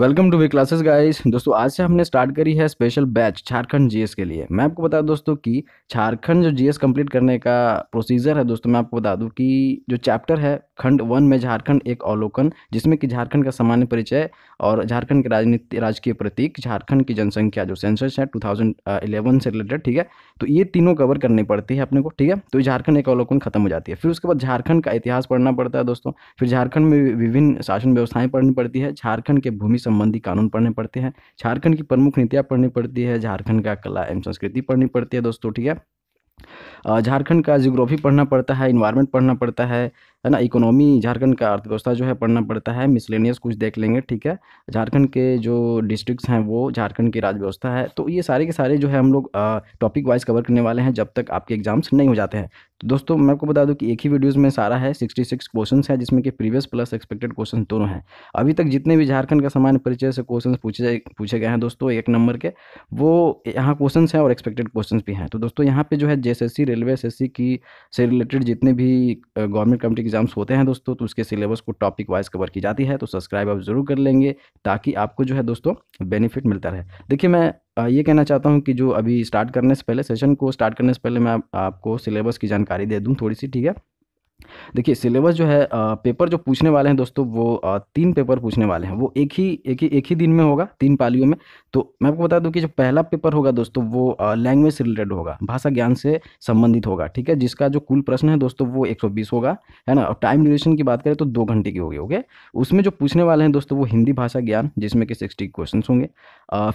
welcome to V classes guys दोस्तों आज से हमने स्टार्ट करी है स्पेशल बैच झारखंड जीएस के लिए मैं आपको बता दूं दोस्तों कि झारखंड जो जीएस कंप्लीट करने का प्रोसीजर है दोस्तों मैं आपको बता दूं कि जो चैप्टर है खंड वन में झारखंड एक अवलोकन जिसमें कि झारखंड का सामान्य परिचय और झारखंड के राजनीति राजकीय प्रतीक झारखंड की जनसंख्या जो सेंसस है टू से रिलेटेड ठीक है तो ये तीनों कवर करनी पड़ती है अपने को ठीक है तो झारखंड एक अवलोकन खत्म हो जाती है फिर उसके बाद झारखंड का इतिहास पढ़ना पड़ता है दोस्तों फिर झारखंड में विभिन्न शासन व्यवस्थाएं पढ़नी पड़ती है झारखंड के भूमि संबंधी कानून पढ़ने पड़ते हैं झारखंड की प्रमुख नीतियाँ पढ़नी पड़ती है झारखंड का कला एवं संस्कृति पढ़नी पड़ती है दोस्तों ठीक है झारखंड का जियोग्राफी पढ़ना पड़ता है इन्वायरमेंट पढ़ना पड़ता है है ना इकोनॉमी झारखंड का अर्थव्यवस्था जो है पढ़ना पड़ता है मिसलेनियस कुछ देख लेंगे ठीक है झारखंड के जो डिस्ट्रिक्ट्स हैं वो झारखंड की राज्य व्यवस्था है तो ये सारे के सारे जो है हम लोग टॉपिक वाइज कवर करने वाले हैं जब तक आपके एग्जाम्स नहीं हो जाते हैं तो दोस्तों मैं आपको बता दूँ कि एक ही वीडियोज में सारा है सिक्स क्वेश्चन है जिसमें कि प्रीवियस प्लस एक्सपेक्टेड क्वेश्चन दोनों हैं अभी तक जितने भी झारखंड का सामान्य परिचय से क्वेश्चन पूछे पूछे गए हैं दोस्तों एक नंबर के वो यहाँ क्वेश्चन हैं और एक्सपेक्टेड क्वेश्चन भी हैं तो दोस्तों यहाँ पर जो है जे रेलवे एस की से रिलेटेड जितने भी गवर्नमेंट कमेटी एग्ज़ाम्स होते हैं दोस्तों तो उसके सिलेबस को टॉपिक वाइज कवर की जाती है तो सब्सक्राइब आप ज़रूर कर लेंगे ताकि आपको जो है दोस्तों बेनिफिट मिलता रहे देखिए मैं ये कहना चाहता हूँ कि जो अभी स्टार्ट करने से पहले सेशन को स्टार्ट करने से पहले मैं आपको सिलेबस की जानकारी दे दूँ थोड़ी सी ठीक है देखिए सिलेबस जो है पेपर जो पूछने वाले हैं दोस्तों वो तीन पेपर पूछने वाले हैं वो एक ही एक ही एक ही दिन में होगा तीन पालियों में तो मैं आपको बता दूं कि जो पहला पेपर होगा दोस्तों वो लैंग्वेज से रिलेटेड होगा भाषा ज्ञान से संबंधित होगा ठीक है जिसका जो कुल प्रश्न है दोस्तों वो एक होगा है ना और टाइम ड्यूरेशन की बात करें तो दो घंटे की होगी ओके उसमें जो पूछने वाले हैं दोस्तों वो हिंदी भाषा ज्ञान जिसमें कि सिक्सटी क्वेश्चन होंगे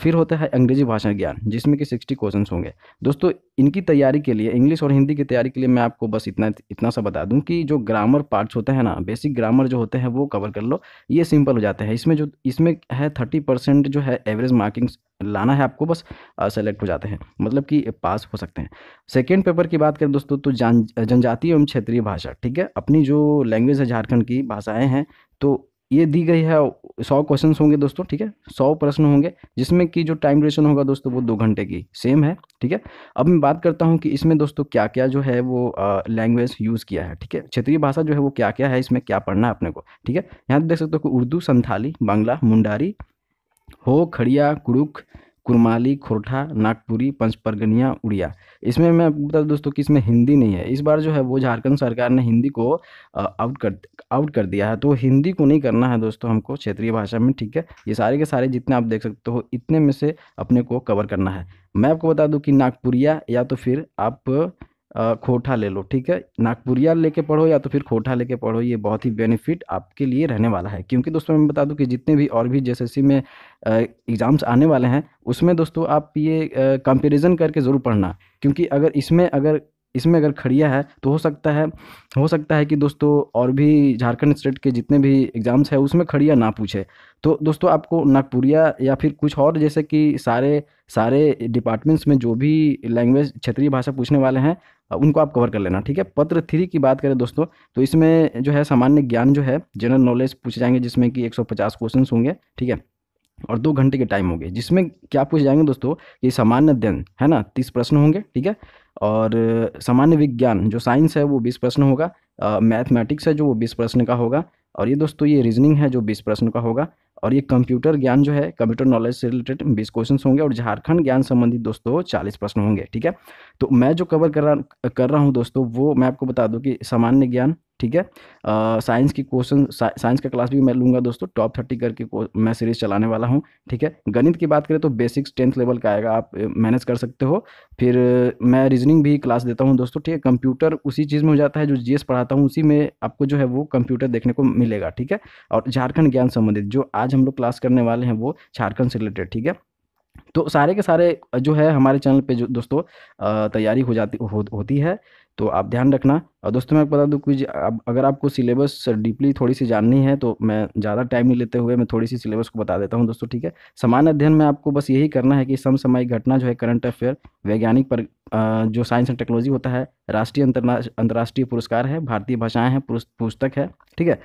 फिर होता है अंग्रेजी भाषा ज्ञान जिसमें कि सिक्सटी क्वेश्चन होंगे दोस्तों इनकी तैयारी के लिए इंग्लिश और हिंदी की तैयारी के लिए मैं आपको बस इतना इतना सा बता दूँ कि बेसिकली जो ग्रामर पार्ट्स होते हैं ना बेसिक ग्रामर जो होते हैं वो कवर कर लो ये सिंपल हो जाते हैं इसमें जो इसमें है थर्टी परसेंट जो है एवरेज मार्किंग्स लाना है आपको बस सेलेक्ट हो जाते हैं मतलब कि पास हो सकते हैं सेकेंड पेपर की बात करें दोस्तों तो जान जनजातीय एवं क्षेत्रीय भाषा ठीक है अपनी जो लैंग्वेज है झारखंड की भाषाएँ हैं तो ये दी गई है सौ क्वेश्चन होंगे दोस्तों ठीक है सौ प्रश्न होंगे जिसमें कि जो टाइम ड्यूरेशन होगा दोस्तों वो दो घंटे की सेम है ठीक है अब मैं बात करता हूँ कि इसमें दोस्तों क्या क्या जो है वो लैंग्वेज यूज़ किया है ठीक है क्षेत्रीय भाषा जो है वो क्या क्या है इसमें क्या पढ़ना है अपने को ठीक है यहाँ देख सकते हो कि उर्दू संथाली बांग्ला मुंडारी हो खड़िया कुरुख कुरमाली खुरठा नागपुरी पंचपरगनिया उड़िया इसमें मैं आपको बता दूँ दोस्तों कि इसमें हिंदी नहीं है इस बार जो है वो झारखंड सरकार ने हिंदी को आउट कर आउट कर दिया है तो हिंदी को नहीं करना है दोस्तों हमको क्षेत्रीय भाषा में ठीक है ये सारे के सारे जितने आप देख सकते हो इतने में से अपने को कवर करना है मैं आपको बता दूँ कि नागपुरिया या तो फिर आप खोटा ले लो ठीक है नागपुरिया लेके पढ़ो या तो फिर खोटा लेके पढ़ो ये बहुत ही बेनिफिट आपके लिए रहने वाला है क्योंकि दोस्तों मैं बता दूं कि जितने भी और भी जेएसएससी में एग्ज़ाम्स आने वाले हैं उसमें दोस्तों आप ये कंपेरिजन करके ज़रूर पढ़ना क्योंकि अगर इसमें अगर इसमें अगर खड़िया है तो हो सकता है हो सकता है कि दोस्तों और भी झारखंड स्टेट के जितने भी एग्ज़ाम्स हैं उसमें खड़िया ना पूछे तो दोस्तों आपको नागपुरिया या फिर कुछ और जैसे कि सारे सारे डिपार्टमेंट्स में जो भी लैंग्वेज क्षेत्रीय भाषा पूछने वाले हैं उनको आप कवर कर लेना ठीक है पत्र थ्री की बात करें दोस्तों तो इसमें जो है सामान्य ज्ञान जो है जनरल नॉलेज पूछे जाएंगे जिसमें कि 150 क्वेश्चन होंगे ठीक है और दो घंटे के टाइम होंगे जिसमें क्या पूछे जाएंगे दोस्तों कि सामान्य अध्ययन है ना तीस प्रश्न होंगे ठीक है और सामान्य विज्ञान जो साइंस है वो बीस प्रश्न होगा मैथमेटिक्स है जो वो बीस प्रश्न का होगा और ये दोस्तों ये रीजनिंग है जो बीस प्रश्न का होगा और ये कंप्यूटर ज्ञान जो है कंप्यूटर नॉलेज से रिलेटेड बीस क्वेश्चन होंगे और झारखंड ज्ञान संबंधित दोस्तों चालीस प्रश्न होंगे ठीक है तो मैं जो कवर कर रहा कर रहा हूँ दोस्तों वो मैं आपको बता दूँ कि सामान्य ज्ञान ठीक है साइंस की क्वेश्चन साइंस का क्लास भी मैं लूँगा दोस्तों टॉप थर्टी करके मैं सीरीज चलाने वाला हूँ ठीक है गणित की बात करें तो बेसिक्स टेंथ लेवल का आएगा आप मैनेज कर सकते हो फिर मैं रीजनिंग भी क्लास देता हूँ दोस्तों ठीक है कंप्यूटर उसी चीज़ में हो जाता है जो जीएस पढ़ाता हूँ उसी में आपको जो है वो कंप्यूटर देखने को मिलेगा ठीक है और झारखंड ज्ञान संबंधित जो आज हम लोग क्लास करने वाले हैं वो झारखंड से रिलेटेड ठीक है तो सारे के सारे जो है हमारे चैनल पे जो दोस्तों तैयारी हो जाती हो, होती है तो आप ध्यान रखना और दोस्तों मैं बता दूँ कुछ अगर आपको सिलेबस डीपली थोड़ी सी जाननी है तो मैं ज़्यादा टाइम नहीं लेते हुए मैं थोड़ी सी सिलेबस को बता देता हूँ दोस्तों ठीक है सामान्य अध्ययन में आपको बस यही करना है कि समसामयिक घटना जो है करंट अफेयर वैज्ञानिक पर जो साइंस एंड टेक्नोलॉजी होता है राष्ट्रीय अंतर्राष्ट्रीय पुरस्कार है भारतीय भाषाएं हैं पुस्तक है ठीक है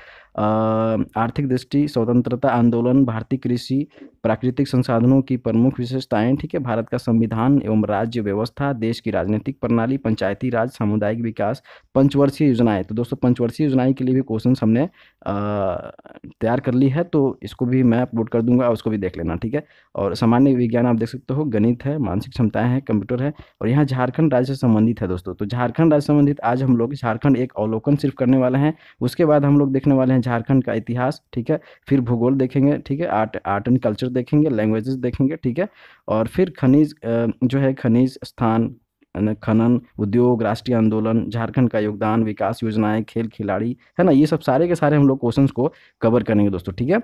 आर्थिक दृष्टि स्वतंत्रता आंदोलन भारतीय कृषि प्राकृतिक संसाधनों की प्रमुख विशेषताएं ठीक है भारत का संविधान एवं राज्य व्यवस्था देश की राजनीतिक प्रणाली पंचायती राज सामुदायिक विकास पंच पंचवर्षीय योजनाएं तो दोस्तों पंचवर्षीय योजनाएं के लिए भी क्वेश्चन हमने तैयार कर ली है तो इसको भी मैं अपलोड कर दूंगा उसको भी देख लेना ठीक है और सामान्य विज्ञान आप देख सकते हो गणित है मानसिक क्षमताएं हैं कंप्यूटर है और यहाँ झारखंड राज्य से संबंधित है दोस्तों तो झारखंड राज्य संबंधित आज हम लोग झारखंड एक अवलोकन सिर्फ करने वाले हैं उसके बाद हम लोग देखने वाले हैं झारखंड का इतिहास ठीक है फिर भूगोल देखेंगे ठीक है आर्ट आर्ट एंड कल्चर देखेंगे लैंग्वेजेस देखेंगे ठीक है और फिर खनिज जो है खनिज स्थान खनन उद्योग राष्ट्रीय आंदोलन झारखंड का योगदान विकास योजनाएं खेल खिलाड़ी है ना ये सब सारे के सारे हम लोग क्वेश्चन को कवर करेंगे दोस्तों ठीक है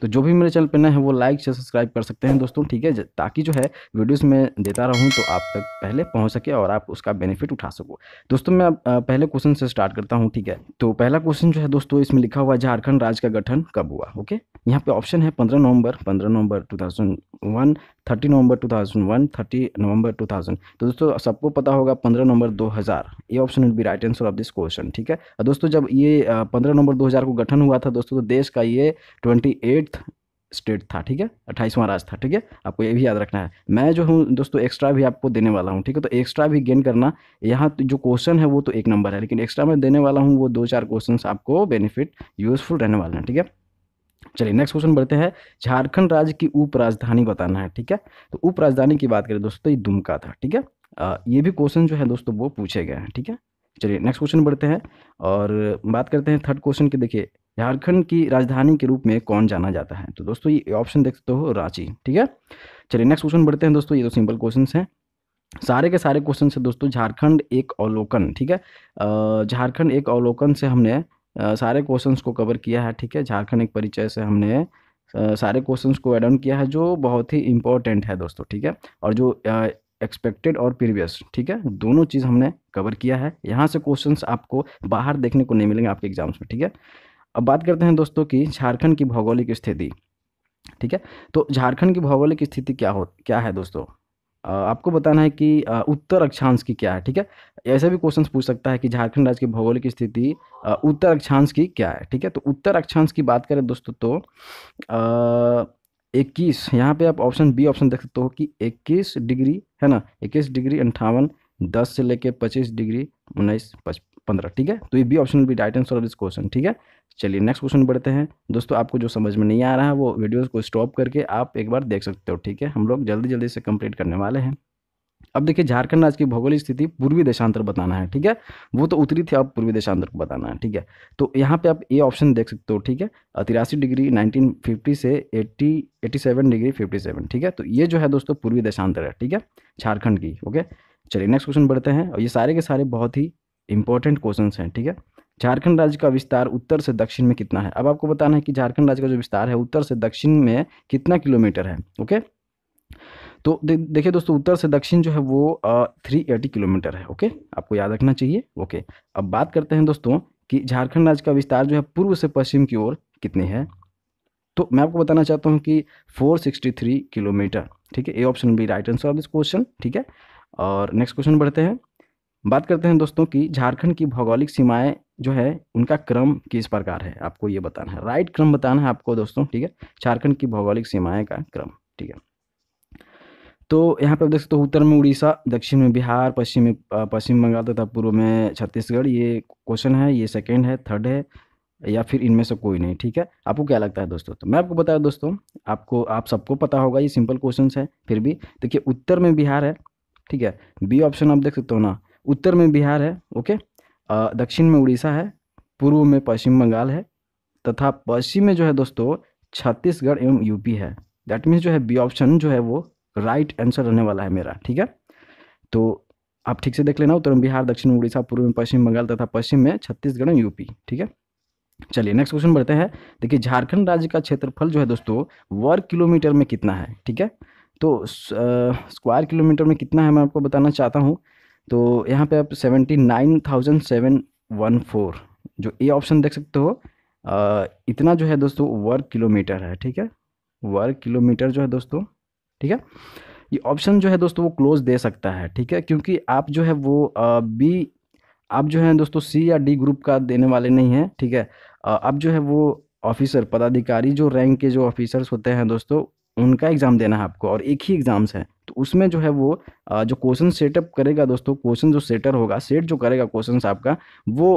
तो जो भी मेरे चैनल पर नए हैं वो लाइक से सब्सक्राइब कर सकते हैं दोस्तों ठीक है ताकि जो है वीडियोस में देता रहूं तो आप तक पहले पहुंच सके और आप उसका बेनिफिट उठा सको दोस्तों मैं पहले क्वेश्चन से स्टार्ट करता हूं ठीक है तो पहला क्वेश्चन जो है दोस्तों इसमें लिखा हुआ झारखंड राज्य का गठन कब हुआ ओके यहाँ पे ऑप्शन है पंद्रह नवंबर पंद्रह नवंबर टू 30 नवंबर 2001 30 नवंबर 2000 तो दोस्तों सबको पता होगा 15 नवंबर 2000 ये option will be right answer of this question ठीक है और दोस्तों जब ये 15 नवंबर 2000 को गठन हुआ था दोस्तों तो देश का ये ट्वेंटी स्टेट था ठीक है अट्ठाईसवां राज था ठीक है आपको ये भी याद रखना है मैं जो हूँ दोस्तों एक्स्ट्रा भी आपको देने वाला हूँ ठीक है तो एक्स्ट्रा भी गेन करना यहाँ तो जो क्वेश्चन है वो तो एक नंबर है लेकिन एक्स्ट्रा मैं देने वाला हूँ वो दो चार क्वेश्चन आपको बेनिफिट यूजफुल रहने वाले हैं ठीक है चलिए नेक्स्ट क्वेश्चन बढ़ते हैं झारखंड राज्य की उप राजधानी बताना है ठीक है तो उप राजधानी की बात करें दोस्तों तो ये दुमका था ठीक है ये भी क्वेश्चन जो है दोस्तों वो पूछे गए हैं ठीक है चलिए नेक्स्ट क्वेश्चन बढ़ते हैं और बात करते हैं थर्ड क्वेश्चन की देखिए झारखंड की राजधानी के रूप में कौन जाना जाता है तो दोस्तों ये ऑप्शन देख सकते हो रांची ठीक है चलिए नेक्स्ट क्वेश्चन बढ़ते हैं दोस्तों ये तो सिंपल क्वेश्चन हैं सारे के सारे क्वेश्चन से दोस्तों झारखंड एक अवलोकन ठीक है झारखंड एक अवलोकन से हमने सारे क्वेश्चंस को कवर किया है ठीक है झारखंड एक परिचय से हमने सारे क्वेश्चंस को एड ऑन किया है जो बहुत ही इंपॉर्टेंट है दोस्तों ठीक है और जो एक्सपेक्टेड और प्रीवियस ठीक है दोनों चीज़ हमने कवर किया है यहाँ से क्वेश्चन आपको बाहर देखने को नहीं मिलेंगे आपके एग्जाम्स में ठीक है अब बात करते हैं दोस्तों की झारखंड की भौगोलिक स्थिति ठीक है तो झारखंड की भौगोलिक स्थिति क्या हो क्या है दोस्तों आपको बताना है कि उत्तर अक्षांश की क्या है ठीक है ऐसे भी क्वेश्चन पूछ सकता है कि झारखंड राज्य की भौगोलिक स्थिति उत्तर अक्षांश की क्या है ठीक है तो उत्तर अक्षांश की बात करें दोस्तों तो इक्कीस यहाँ पे आप ऑप्शन बी ऑप्शन देख सकते हो कि इक्कीस डिग्री है ना इक्कीस डिग्री अंठावन दस से लेकर पच्चीस डिग्री उन्नीस पचपन पंद्रह ठीक है तो ये B option B right answer of this question ठीक है चलिए नेक्स्ट क्वेश्चन बढ़ते हैं दोस्तों आपको जो समझ में नहीं आ रहा है वो वीडियोस को स्टॉप करके आप एक बार देख सकते हो ठीक है हम लोग जल्दी जल्दी इसे कंप्लीट करने वाले हैं अब देखिए झारखंड राज्य की भौगोलिक स्थिति पूर्वी देशांतर बताना है ठीक है वो तो उत्तरी थी आप पूर्वी देशांतर को बताना है ठीक है तो यहाँ पे आप ए ऑप्शन देख सकते हो ठीक है तिरासी डिग्री 1950 से 80 87 डिग्री 57 ठीक है तो ये जो है दोस्तों पूर्वी देशांतर है ठीक है झारखंड की ओके चलिए नेक्स्ट क्वेश्चन बढ़ते हैं और ये सारे के सारे बहुत ही इंपॉर्टेंट क्वेश्चन हैं ठीक है झारखंड राज्य का विस्तार उत्तर से दक्षिण में कितना है अब आपको बताना है कि झारखंड राज्य का जो विस्तार है उत्तर से दक्षिण में कितना किलोमीटर है ओके तो दे, देखिए दोस्तों उत्तर से दक्षिण जो है वो थ्री एटी किलोमीटर है ओके आपको याद रखना चाहिए ओके अब बात करते हैं दोस्तों कि झारखंड राज्य का विस्तार जो है पूर्व से पश्चिम की ओर कितनी है तो मैं आपको बताना चाहता हूँ कि 463 किलोमीटर ठीक है A option B right answer of this question ठीक है और नेक्स्ट क्वेश्चन बढ़ते हैं बात करते हैं दोस्तों कि झारखंड की भौगोलिक सीमाएं जो है उनका क्रम किस प्रकार है आपको ये बताना है राइट क्रम बताना है आपको दोस्तों ठीक है झारखंड की भौगोलिक सीमाएं का क्रम ठीक है तो यहाँ पे आप देख सकते हो उत्तर में उड़ीसा दक्षिण में बिहार पश्चिम में पश्चिम बंगाल तथा पूर्व में छत्तीसगढ़ ये क्वेश्चन है ये सेकेंड है थर्ड है या फिर इनमें से कोई नहीं ठीक है आपको क्या लगता है दोस्तों तो मैं आपको बताया दोस्तों आपको आप सबको पता होगा ये सिंपल क्वेश्चन है फिर भी देखिए उत्तर में बिहार है ठीक है बी ऑप्शन आप देख सकते हो ना उत्तर में बिहार है ओके दक्षिण में उड़ीसा है पूर्व में पश्चिम बंगाल है तथा पश्चिम में जो है दोस्तों छत्तीसगढ़ एवं यूपी है दैट मीन्स जो है बी ऑप्शन जो है वो राइट आंसर रहने वाला है मेरा ठीक है तो आप ठीक से देख लेना उत्तर में बिहार दक्षिण में उड़ीसा पूर्व में पश्चिम बंगाल तथा पश्चिम में छत्तीसगढ़ एवं यूपी ठीक है चलिए नेक्स्ट क्वेश्चन बढ़ते हैं देखिए झारखंड राज्य का क्षेत्रफल जो है दोस्तों वर्ग किलोमीटर में कितना है ठीक है तो स्क्वायर किलोमीटर में कितना है मैं आपको बताना चाहता हूँ तो यहाँ पे आप seventy nine thousand seven one four जो ए ऑप्शन देख सकते हो आ, इतना जो है दोस्तों वर्ग किलोमीटर है ठीक है वर्ग किलोमीटर जो है दोस्तों ठीक है ये ऑप्शन जो है दोस्तों वो क्लोज दे सकता है ठीक है क्योंकि आप जो है वो आ, बी आप जो है दोस्तों सी या डी ग्रुप का देने वाले नहीं हैं ठीक है आप जो है वो ऑफिसर पदाधिकारी जो रैंक के जो ऑफिसर्स होते हैं दोस्तों उनका एग्ज़ाम देना है आपको और एक ही एग्ज़ाम्स है तो उसमें जो है वो जो क्वेश्चन सेटअप करेगा दोस्तों क्वेश्चन जो सेटर होगा सेट जो करेगा क्वेश्चन आपका वो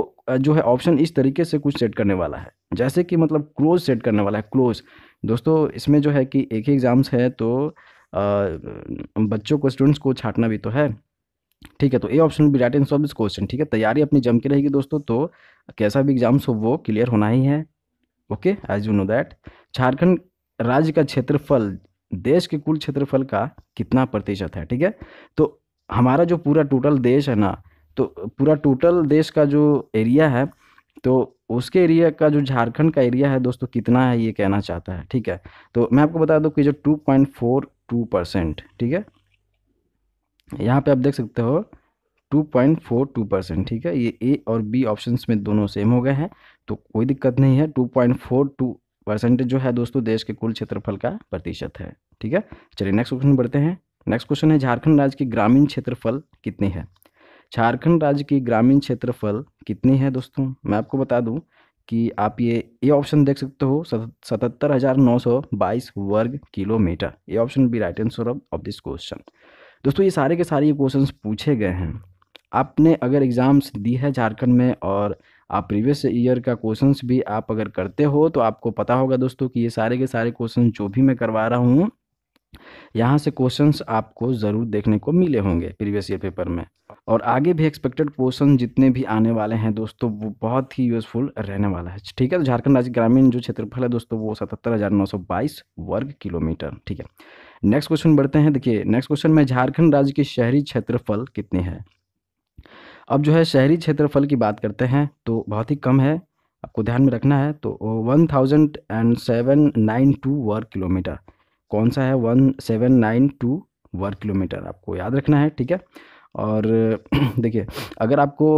जो है ऑप्शन इस तरीके से कुछ सेट करने वाला है जैसे कि मतलब क्लोज सेट करने वाला है क्लोज दोस्तों इसमें जो है कि एक ही एग्ज़ाम्स है तो बच्चों को स्टूडेंट्स को छाटना भी तो है ठीक है तो ए ऑप्शन भी right answer of this question ठीक है तैयारी अपनी जम के रहेगी दोस्तों तो कैसा भी एग्जाम्स हो वो क्लियर होना ही है okay as you know that Jharkhand राज्य का क्षेत्रफल देश के कुल क्षेत्रफल का कितना प्रतिशत है ठीक है तो हमारा जो पूरा टोटल देश है ना तो पूरा टोटल देश का जो एरिया है तो उसके एरिया का जो झारखंड का एरिया है दोस्तों कितना है ये कहना चाहता है ठीक है तो मैं आपको बता दूं कि जो two point four two percent ठीक है यहाँ पे आप देख सकते हो two point four two percent ठीक है ये ए और बी ऑप्शन में दोनों सेम हो गए हैं तो कोई दिक्कत नहीं है two point four two percentage जो है दोस्तों देश के कुल क्षेत्रफल का प्रतिशत है ठीक है चलिए नेक्स्ट क्वेश्चन बढ़ते हैं नेक्स्ट क्वेश्चन है झारखंड राज्य की ग्रामीण क्षेत्रफल कितनी है झारखंड राज्य की ग्रामीण क्षेत्रफल कितनी है दोस्तों मैं आपको बता दूं कि आप ये ये ऑप्शन देख सकते हो सतहत्तर हज़ार नौ सौ बाईस वर्ग किलोमीटर ये option B right answer of this question दोस्तों ये सारे के सारे ये क्वेश्चन पूछे गए हैं आपने अगर एग्ज़ाम्स दी है झारखंड में और आप प्रीवियस ईयर का क्वेश्चंस भी आप अगर करते हो तो आपको पता होगा दोस्तों कि ये सारे के सारे क्वेश्चन जो भी मैं करवा रहा हूँ यहाँ से क्वेश्चंस आपको ज़रूर देखने को मिले होंगे प्रीवियस ईयर पेपर में और आगे भी एक्सपेक्टेड क्वेश्चन जितने भी आने वाले हैं दोस्तों वो बहुत ही यूज़फुल रहने वाला है ठीक है तो झारखंड राज्य ग्रामीण जो क्षेत्रफल है दोस्तों वो सतहत्तर हज़ार नौ सौ बाईस वर्ग किलोमीटर ठीक है नेक्स्ट क्वेश्चन बढ़ते हैं देखिए नेक्स्ट क्वेश्चन में झारखंड राज्य की शहरी क्षेत्रफल कितनी है अब जो है शहरी क्षेत्रफल की बात करते हैं तो बहुत ही कम है आपको ध्यान में रखना है तो one thousand and seven nine two वर्ग किलोमीटर कौन सा है वन सेवन नाइन टू वर्ग किलोमीटर आपको याद रखना है ठीक है और देखिए अगर आपको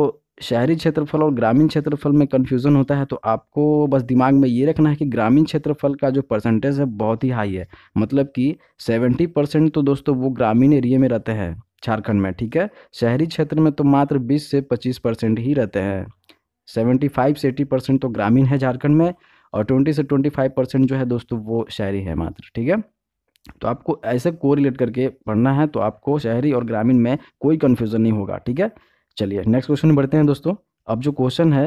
शहरी क्षेत्रफल और ग्रामीण क्षेत्रफल में कन्फ्यूज़न होता है तो आपको बस दिमाग में ये रखना है कि ग्रामीण क्षेत्रफल का जो परसेंटेज है बहुत ही हाई है मतलब कि सेवेंटी परसेंट तो दोस्तों वो ग्रामीण एरिया में रहते हैं झारखंड में ठीक है शहरी क्षेत्र में तो मात्र 20 से 25 परसेंट ही रहते हैं 75 से 80 परसेंट तो ग्रामीण है झारखंड में और 20 से 25 परसेंट जो है दोस्तों वो शहरी है मात्र ठीक है तो आपको ऐसे को रिलेट करके पढ़ना है तो आपको शहरी और ग्रामीण में कोई कन्फ्यूज़न नहीं होगा ठीक है चलिए नेक्स्ट क्वेश्चन बढ़ते हैं दोस्तों अब जो क्वेश्चन है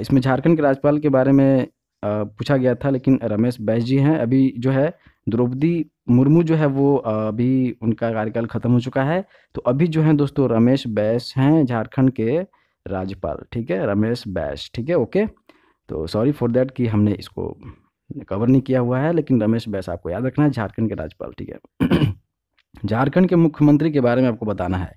इसमें झारखंड के राज्यपाल के बारे में पूछा गया था लेकिन रमेश बैस जी हैं अभी जो है द्रौपदी मुर्मू जो है वो अभी उनका कार्यकाल खत्म हो चुका है तो अभी जो है दोस्तों रमेश बैस हैं झारखंड के राज्यपाल ठीक है रमेश बैस ठीक है ओके तो सॉरी फॉर देट कि हमने इसको कवर नहीं किया हुआ है लेकिन रमेश बैस आपको याद रखना है झारखंड के राज्यपाल ठीक है झारखंड के मुख्यमंत्री के बारे में आपको बताना है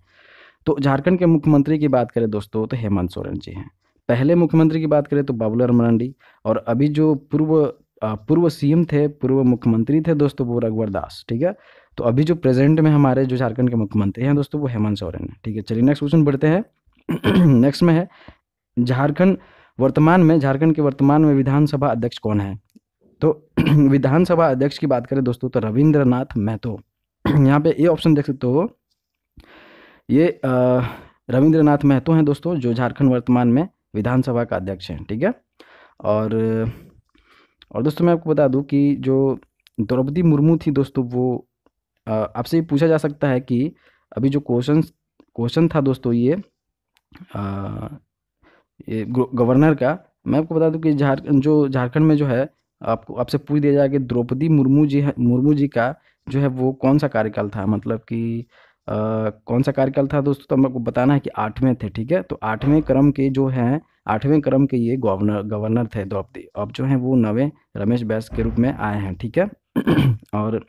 तो झारखंड के मुख्यमंत्री की बात करें दोस्तों तो हेमंत सोरेन जी हैं पहले मुख्यमंत्री की बात करें तो बाबूलाल मरांडी और अभी जो पूर्व पूर्व सीएम थे पूर्व मुख्यमंत्री थे दोस्तों वो रघुवर दास ठीक है तो अभी जो प्रेजेंट में हमारे जो झारखंड के मुख्यमंत्री हैं दोस्तों वो हेमंत सोरेन है ठीक है चलिए नेक्स्ट क्वेश्चन बढ़ते हैं नेक्स्ट में है झारखंड वर्तमान में झारखंड के वर्तमान में विधानसभा अध्यक्ष कौन है तो विधानसभा अध्यक्ष की बात करें दोस्तों तो रविंद्रनाथ महतो यहाँ पे ये ऑप्शन देख सकते हो ये रविंद्रनाथ महतो हैं दोस्तों जो झारखंड वर्तमान में विधानसभा का अध्यक्ष हैं ठीक है और और दोस्तों मैं आपको बता दूं कि जो द्रौपदी मुर्मू थी दोस्तों वो आपसे ये पूछा जा सकता है कि अभी जो क्वेश्चन क्वेश्चन था दोस्तों ये, आ, ये गवर्नर का मैं आपको बता दूं कि झारखंड जो झारखंड में जो है आपको आपसे पूछ दिया जाए कि द्रौपदी मुर्मू जी है मुर्मू जी का जो है वो कौन सा कार्यकाल था मतलब कि आ, कौन सा कार्यकाल था दोस्तों तो हम आपको बताना है कि आठवें थे ठीक है तो आठवें क्रम के जो हैं आठवें क्रम के ये गवर्नर गवर्नर थे द्रौपदी अब जो हैं वो नवें रमेश बैस के रूप में आए हैं ठीक है और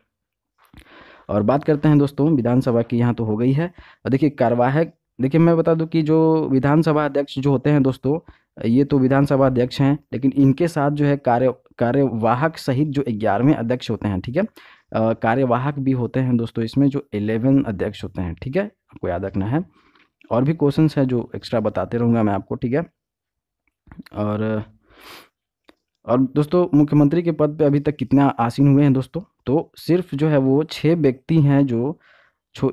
और बात करते हैं दोस्तों विधानसभा की यहाँ तो हो गई है देखिए कार्यवाहक देखिए मैं बता दूं कि जो विधानसभा अध्यक्ष जो होते हैं दोस्तों ये तो विधानसभा अध्यक्ष हैं लेकिन इनके साथ जो है कार्य कार्यवाहक सहित जो ग्यारहवें अध्यक्ष होते हैं ठीक है कार्यवाहक भी होते हैं दोस्तों इसमें जो इलेवन अध्यक्ष होते हैं ठीक है आपको याद रखना है और भी क्वेश्चन है जो एक्स्ट्रा बताते रहूँगा मैं आपको ठीक है और और दोस्तों मुख्यमंत्री के पद पे अभी तक कितना आसीन हुए हैं दोस्तों तो सिर्फ जो है वो छः व्यक्ति हैं जो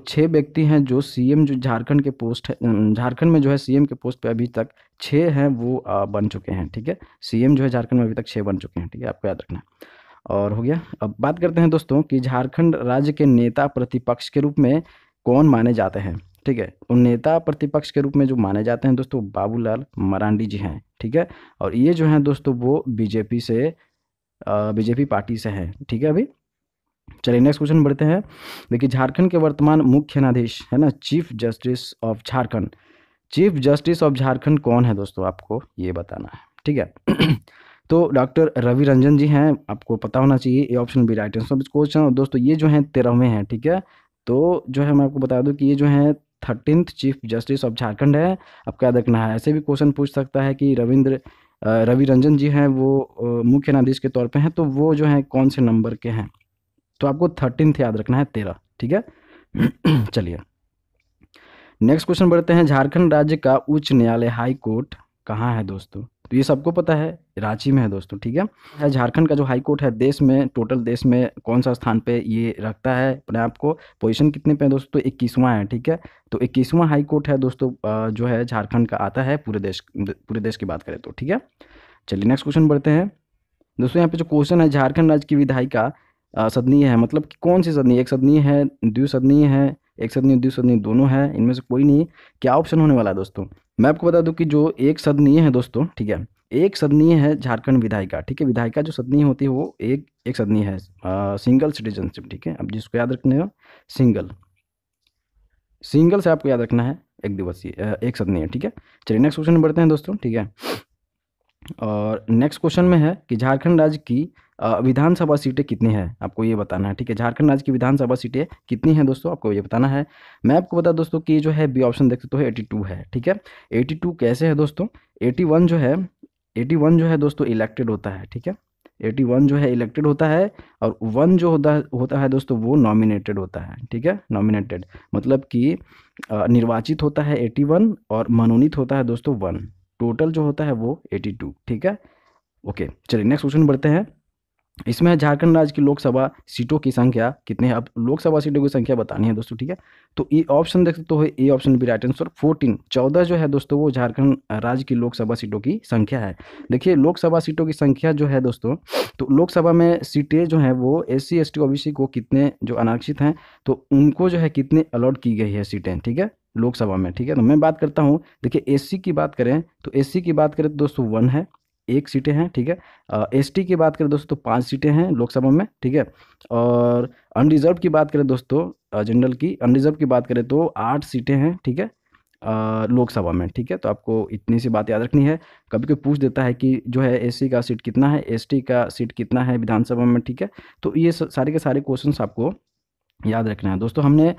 छः व्यक्ति हैं जो सीएम जो झारखंड के पोस्ट है झारखंड में जो है सीएम के पोस्ट पे अभी तक छः हैं वो बन चुके हैं ठीक है सीएम जो है झारखंड में अभी तक छः बन चुके हैं ठीक है आपको याद रखना है और हो गया अब बात करते हैं दोस्तों कि झारखंड राज्य के नेता प्रतिपक्ष के रूप में कौन माने जाते हैं ठीक है उन तो नेता प्रतिपक्ष के रूप में जो माने जाते हैं दोस्तों बाबूलाल मरांडी जी हैं ठीक है और ये जो हैं दोस्तों वो बीजेपी से बीजेपी पार्टी से हैं ठीक है अभी चलिए नेक्स्ट क्वेश्चन बढ़ते हैं देखिए झारखंड के वर्तमान मुख्य न्यायाधीश है ना chief justice of Jharkhand chief justice of Jharkhand कौन है दोस्तों आपको ये बताना है ठीक है तो डॉक्टर रवि रंजन जी हैं आपको पता होना चाहिए ये option B right answer question दोस्तों ये जो है तेरहवें हैं ठीक है तो जो है मैं आपको बता दूं कि ये जो है thirteen chief justice of Jharkhand है आपको याद रखना है ऐसे भी क्वेश्चन पूछ सकता है कि रविंद्र रवि रंजन जी हैं वो मुख्य न्यायाधीश के तौर पे हैं तो वो जो है कौन से नंबर के हैं तो आपको थर्टीन याद रखना है तेरह ठीक है चलिए नेक्स्ट क्वेश्चन बढ़ते हैं झारखंड राज्य का उच्च न्यायालय हाई कोर्ट कहाँ है दोस्तों तो ये सबको पता है रांची में है दोस्तों ठीक है झारखंड का जो हाई कोर्ट है देश में टोटल देश में कौन सा स्थान पे ये रखता है अपने आपको पोजीशन कितने पे है दोस्तों तो इक्कीसवां है ठीक है तो इक्कीसवां हाई कोर्ट है दोस्तों जो है झारखंड का आता है पूरे देश पूरे देश की बात करें तो ठीक है चलिए नेक्स्ट क्वेश्चन बढ़ते हैं दोस्तों यहाँ पे जो क्वेश्चन है झारखंड राज्य की विधायिका सदनीय है मतलब कि कौन सी सदनीय एक सदनीय है द्विसदनीय है एक सदनीय द्विसदनीय दोनों है इनमें से कोई नहीं क्या ऑप्शन होने वाला है दोस्तों मैं आपको बता दूं कि जो एक सदनीय है दोस्तों ठीक है एक सदनीय है झारखंड विधायिका ठीक है विधायिका जो सदनीय होती है वो एक एक सदनीय है आ, सिंगल सिटीजनशिप ठीक है अब जिसको याद रखने हो सिंगल सिंगल से आपको याद रखना है एक दिवसीय एक सदनीय ठीक है चलिए नेक्स्ट क्वेश्चन बढ़ते हैं दोस्तों ठीक है और नेक्स्ट क्वेश्चन में है कि झारखंड राज्य की विधानसभा सीटें कितनी है आपको ये बताना है ठीक है झारखंड राज्य की विधानसभा सीटें कितनी हैं दोस्तों आपको ये बताना है मैं आपको बता दोस्तों कि जो है बी ऑप्शन देख सकते हो एटी टू है ठीक है एटी टू कैसे है दोस्तों एटी वन जो है एटी वन जो है दोस्तों इलेक्टेड होता है ठीक है एटी वन जो है इलेक्टेड होता है और वन जो होता होता है दोस्तों वो नॉमिनेटेड होता है ठीक है नॉमिनेटेड मतलब कि निर्वाचित होता है एटी वन और मनोनीत होता है दोस्तों वन टोटल जो होता है वो एटी टू ठीक है ओके चलिए नेक्स्ट क्वेश्चन बढ़ते हैं इसमें झारखंड राज्य की लोकसभा सीटों की संख्या कितने है अब लोकसभा सीटों की संख्या बतानी है दोस्तों ठीक है तो ये ऑप्शन देख सकते हो A option B right answer fourteen चौदह जो है दोस्तों वो झारखंड राज्य की लोकसभा सीटों की संख्या है देखिए लोकसभा सीटों की संख्या जो है दोस्तों तो लोकसभा में सीटें जो हैं वो एस सी एस टी को कितने जो अनारक्षित हैं तो उनको जो है कितने अलॉट की गई है सीटें ठीक है लोकसभा में ठीक है तो मैं बात करता हूँ देखिए एससी की बात करें तो एससी की बात करें तो दोस्तों वन है एक सीटें हैं ठीक है एसटी की बात करें दोस्तों तो पाँच सीटें हैं लोकसभा में ठीक है और अनरिजर्व की बात करें दोस्तों जनरल की अनरिजर्व की बात करें तो आठ सीटें हैं ठीक है लोकसभा में ठीक है तो आपको इतनी सी बात याद रखनी है कभी कोई पूछ देता है कि जो है एस का सीट कितना है एस का सीट कितना है विधानसभा में ठीक है तो ये सारे के सारे क्वेश्चन आपको याद रखना है दोस्तों हमने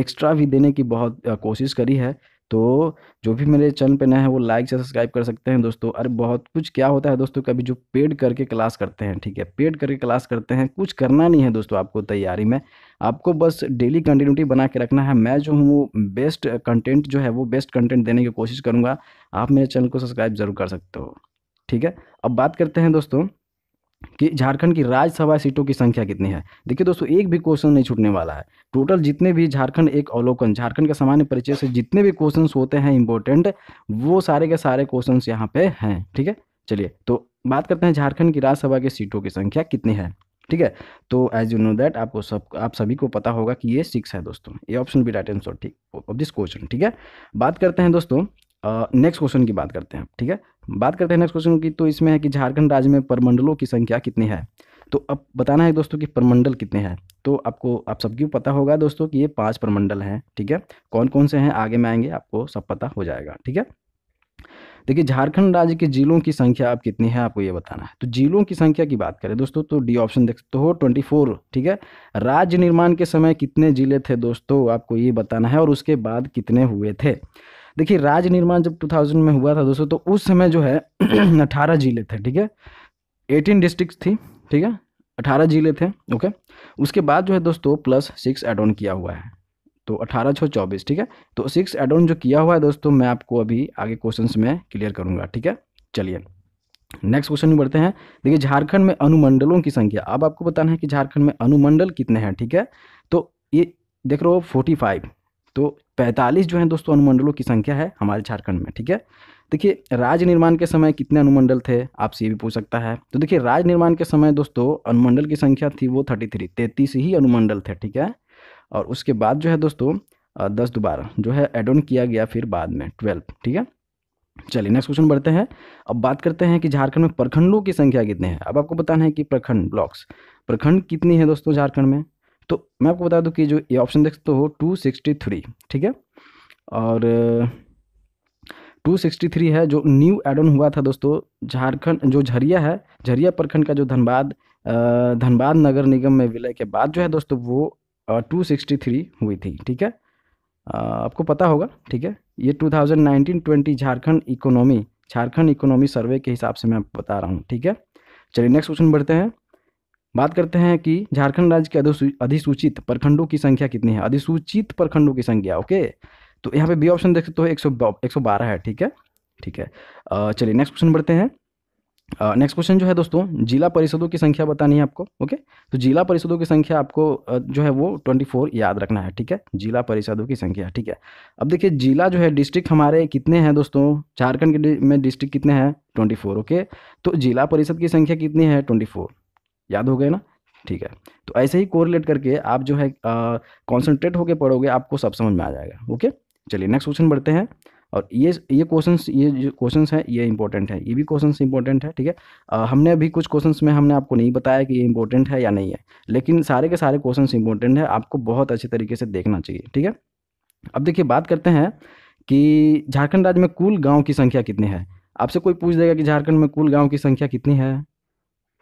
एक्स्ट्रा भी देने की बहुत कोशिश करी है तो जो भी मेरे चैनल पे नए हैं वो लाइक से सब्सक्राइब कर सकते हैं दोस्तों अरे बहुत कुछ क्या होता है दोस्तों कभी जो पेड करके क्लास करते हैं ठीक है पेड करके क्लास करते हैं कुछ करना नहीं है दोस्तों आपको तैयारी में आपको बस डेली कंटिन्यूटी बना के रखना है मैं जो हूँ वो बेस्ट कंटेंट जो है वो बेस्ट कंटेंट देने की कोशिश करूँगा आप मेरे चैनल को सब्सक्राइब ज़रूर कर सकते हो ठीक है अब बात करते हैं दोस्तों कि झारखंड की राज्यसभा सीटों की संख्या कितनी है देखिए दोस्तों एक भी क्वेश्चन नहीं छूटने वाला है टोटल जितने भी झारखंड एक अवलोकन झारखंड के सामान्य परिचय से जितने भी क्वेश्चन होते हैं इंपॉर्टेंट वो सारे के सारे क्वेश्चन यहाँ पे हैं ठीक है चलिए तो बात करते हैं झारखंड की राज्यसभा की सीटों की संख्या कितनी है ठीक है तो एज यू नो दैट आपको सब आप सभी को पता होगा कि ये सिक्स है दोस्तों ये ऑप्शन भी राइट आंसर ठीक ऑफ दिस क्वेश्चन ठीक है बात करते हैं दोस्तों नेक्स्ट क्वेश्चन की बात करते हैं ठीक है बात करते हैं नेक्स्ट क्वेश्चन की तो इसमें है कि झारखंड राज्य में परमंडलों की संख्या कितनी है तो अब बताना है दोस्तों कि परमंडल कितने हैं तो आपको आप सबको पता होगा दोस्तों कि ये पांच परमंडल हैं ठीक है कौन कौन से हैं आगे में आएंगे आपको सब पता हो जाएगा ठीक है देखिए झारखंड राज्य के जिलों की संख्या अब कितनी है आपको ये बताना है तो जिलों की संख्या की बात करें दोस्तों तो डी ऑप्शन देख सकते हो ट्वेंटी फोर ठीक है राज्य निर्माण के समय कितने जिले थे दोस्तों आपको ये बताना है और उसके बाद कितने हुए थे देखिए राज्य निर्माण जब 2000 में हुआ था दोस्तों तो उस समय जो है अठारह जिले थे ठीक है एटीन डिस्ट्रिक्ट थी ठीक है अठारह जिले थे ओके उसके बाद जो है दोस्तों प्लस सिक्स एड ऑन किया हुआ है तो अठारह छः चौबीस ठीक है तो सिक्स एड ऑन जो किया हुआ है दोस्तों मैं आपको अभी आगे क्वेश्चन में क्लियर करूँगा ठीक है चलिए नेक्स्ट क्वेश्चन में बढ़ते हैं देखिए झारखंड में अनुमंडलों की संख्या अब आपको बताना है कि झारखंड में अनुमंडल कितने हैं ठीक है तो ये देख रहे हो फोर्टी फाइव तो 45 जो है दोस्तों अनुमंडलों की संख्या है हमारे झारखंड में ठीक है देखिए राज्य निर्माण के समय कितने अनुमंडल थे आपसे ये भी पूछ सकता है तो देखिए राज्य निर्माण के समय दोस्तों अनुमंडल की संख्या थी वो थर्टी थ्री तैंतीस ही अनुमंडल थे ठीक है और उसके बाद जो है दोस्तों दस दोबारा जो है एड ऑन किया गया फिर बाद में ट्वेल्व ठीक है चलिए नेक्स्ट क्वेश्चन बढ़ते हैं अब बात करते हैं कि झारखंड में प्रखंडों की संख्या कितने हैं अब आपको बताना है कि प्रखंड ब्लॉक्स प्रखंड कितनी है दोस्तों झारखंड में तो मैं आपको बता दूं कि जो ये ऑप्शन सकते हो टू सिक्सटी थ्री ठीक है और टू सिक्सटी थ्री है जो न्यू एड ऑन हुआ था दोस्तों झारखंड जो झरिया है झरिया प्रखंड का जो धनबाद धनबाद नगर निगम में विलय के बाद जो है दोस्तों वो टू सिक्सटी थ्री हुई थी ठीक है आपको पता होगा ठीक है ये 2019-20 Jharkhand economy Jharkhand economy survey के हिसाब से मैं आपको बता रहा हूँ ठीक है चलिए नेक्स्ट क्वेश्चन बढ़ते हैं बात करते हैं कि झारखंड राज्य के अधिसूचित प्रखंडों की संख्या कितनी है अधिसूचित प्रखंडों की संख्या ओके तो यहाँ पे बी ऑप्शन देख सकते हो एक सौ एक सौ बारह है ठीक है ठीक है चलिए नेक्स्ट क्वेश्चन बढ़ते हैं नेक्स्ट क्वेश्चन जो है दोस्तों जिला परिषदों की संख्या बतानी है आपको ओके तो जिला परिषदों की संख्या आपको जो है वो ट्वेंटी फोर याद रखना है ठीक है जिला परिषदों की संख्या ठीक है अब देखिए जिला जो है डिस्ट्रिक्ट हमारे कितने हैं दोस्तों झारखंड के में डिस्ट्रिक्ट कितने हैं ट्वेंटी फोर ओके तो जिला परिषद की संख्या कितनी है ट्वेंटी फोर याद हो गए ना ठीक है तो ऐसे ही कोरिलेट करके आप जो है कॉन्सेंट्रेट होकर पढ़ोगे आपको सब समझ में आ जाएगा ओके चलिए नेक्स्ट क्वेश्चन बढ़ते हैं और ये ये क्वेश्चन ये जो क्वेश्चन हैं ये इंपॉर्टेंट है ये भी क्वेश्चन इंपॉर्टेंट है ठीक है हमने अभी कुछ क्वेश्चन में हमने आपको नहीं बताया कि ये इंपॉर्टेंट है या नहीं है लेकिन सारे के सारे क्वेश्चन इंपॉर्टेंट है आपको बहुत अच्छे तरीके से देखना चाहिए ठीक है अब देखिए बात करते हैं कि झारखंड राज्य में कुल गाँव की संख्या कितनी है आपसे कोई पूछ देगा कि झारखंड में कुल गाँव की संख्या कितनी है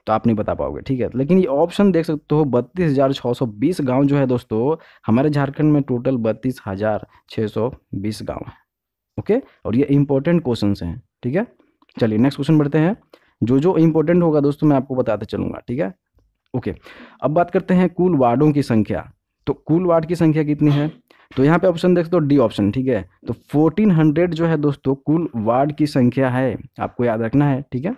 तो आप नहीं बता पाओगे ठीक है लेकिन ये ऑप्शन देख सकते हो बत्तीस हज़ार छः सौ बीस गाँव जो है दोस्तों हमारे झारखंड में टोटल बत्तीस हज़ार छः सौ बीस गाँव है ओके और ये इंपॉर्टेंट क्वेश्चन हैं ठीक है चलिए नेक्स्ट क्वेश्चन बढ़ते हैं जो जो इंपॉर्टेंट होगा दोस्तों मैं आपको बताते चलूंगा ठीक है ओके अब बात करते हैं कुल वार्डों की संख्या तो कुल वार्ड की संख्या कितनी है तो यहाँ पे ऑप्शन देख सकते हो डी ऑप्शन ठीक है तो 1400 जो है दोस्तों कुल वार्ड की संख्या है आपको याद रखना है ठीक है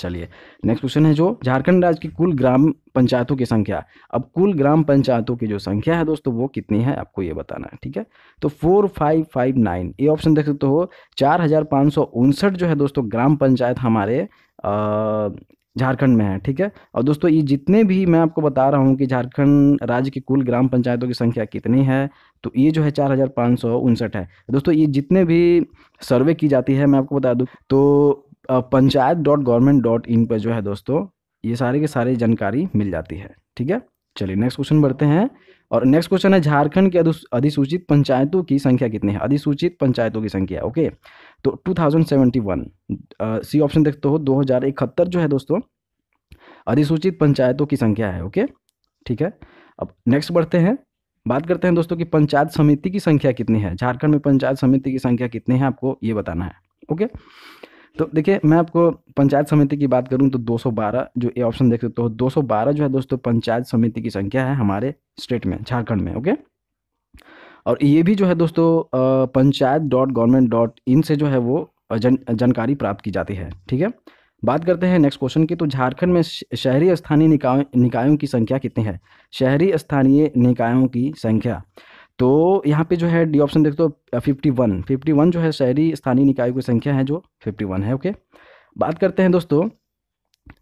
चलिए नेक्स्ट क्वेश्चन है जो झारखंड राज्य की कुल ग्राम पंचायतों की संख्या अब कुल ग्राम पंचायतों की जो संख्या है दोस्तों वो कितनी है आपको ये बताना है ठीक है तो फोर फाइव फाइव नाइन ये ऑप्शन देख सकते हो चार हज़ार पाँच सौ उनसठ जो है दोस्तों ग्राम पंचायत हमारे झारखंड में है ठीक है और दोस्तों ये जितने भी मैं आपको बता रहा हूँ कि झारखंड राज्य की कुल ग्राम पंचायतों की संख्या कितनी है तो ये जो है चार हज़ार पाँच सौ उनसठ है दोस्तों ये जितने भी सर्वे की जाती है मैं आपको बता दूँ तो panchayat dot government dot in पर जो है दोस्तों ये सारे के सारे जानकारी मिल जाती है ठीक है चलिए नेक्स्ट क्वेश्चन बढ़ते हैं और नेक्स्ट क्वेश्चन है झारखंड के अधिसूचित पंचायतों की संख्या कितनी है अधिसूचित पंचायतों की संख्या ओके तो 2071 सी ऑप्शन देखते हो दो जो है दोस्तों अधिसूचित पंचायतों की संख्या है ओके ठीक है अब नेक्स्ट बढ़ते हैं बात करते हैं दोस्तों कि पंचायत समिति की संख्या कितनी है झारखंड में पंचायत समिति की संख्या कितनी है आपको ये बताना है ओके तो देखिए मैं आपको पंचायत समिति की बात करूं तो 212 जो ये ऑप्शन देख सकते हो 212 जो है दोस्तों पंचायत समिति की संख्या है हमारे स्टेट में झारखंड में ओके और ये भी जो है दोस्तों panchayat dot government dot in से जो है वो जन जानकारी प्राप्त की जाती है ठीक है बात करते हैं नेक्स्ट क्वेश्चन की तो झारखंड में शहरी स्थानीय निकाय निकायों की संख्या कितनी है शहरी स्थानीय निकायों की संख्या तो यहाँ पे जो है डी ऑप्शन देखते हो फिफ्टी वन फिफ्टी वन जो है शहरी स्थानीय निकायों की संख्या है जो फिफ्टी वन है ओके बात करते हैं दोस्तों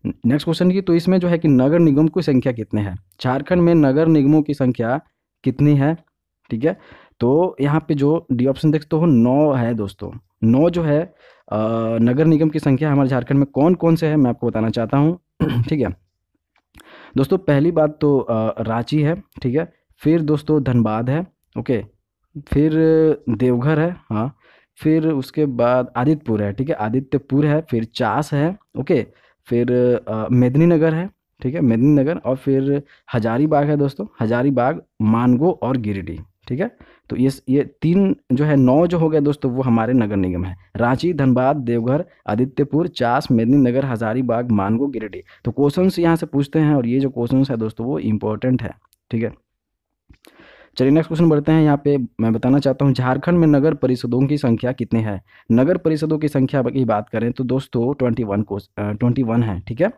नेक्स्ट क्वेश्चन की तो इसमें जो है कि नगर निगम की संख्या कितने हैं झारखंड में नगर निगमों की संख्या कितनी है ठीक है तो यहाँ पे जो डी ऑप्शन देखते हो नौ है दोस्तों नौ जो है नगर निगम की संख्या हमारे झारखंड में कौन कौन से है मैं आपको बताना चाहता हूँ ठीक है दोस्तों पहली बात तो रांची है ठीक है फिर दोस्तों धनबाद है ओके फिर देवघर है हाँ फिर उसके बाद आदित्यपुर है ठीक है आदित्यपुर है फिर चास है ओके फिर मेदनी नगर है ठीक है मेदनी नगर और फिर हजारीबाग है दोस्तों हजारीबाग मानगो और गिरिडीह ठीक है तो ये ये तीन जो है नौ जो हो गए दोस्तों वो हमारे नगर निगम है रांची धनबाद देवघर आदित्यपुर चास मेदनी नगर हजारीबाग मानगो गिरिडीह तो क्वेश्चन यहाँ से पूछते हैं और ये जो क्वेश्चन है दोस्तों वो इम्पोर्टेंट है ठीक है चलिए नेक्स्ट क्वेश्चन बढ़ते हैं यहाँ पे मैं बताना चाहता हूँ झारखंड में नगर परिषदों की संख्या कितने हैं नगर परिषदों की संख्या की बात करें तो दोस्तों ट्वेंटी वन को ट्वेंटी वन है ठीक है